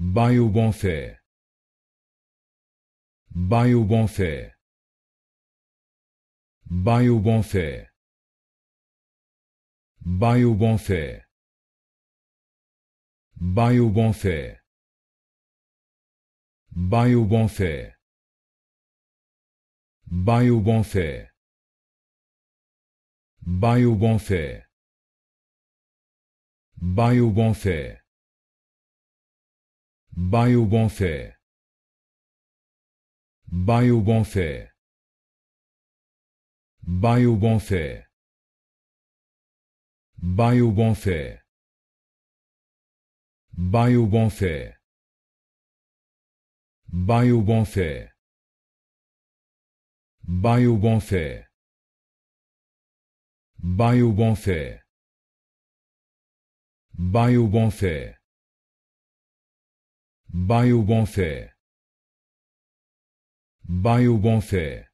Baio Bonfé. Baio Bonfé. Baio Bonfé. Baio Bonfé. Baio Bonfé. Baio Bonfé. Baio Bonfé. Baio Bonfé. Baio Bonfé banho Bonfé. fé Bonfé. bom Bonfé. banho Bonfé. fé Bonfé. bom Bonfé. banho Bonfé. fé Bonfé. Baio Bonfé. Biobanfé. Biobanfé.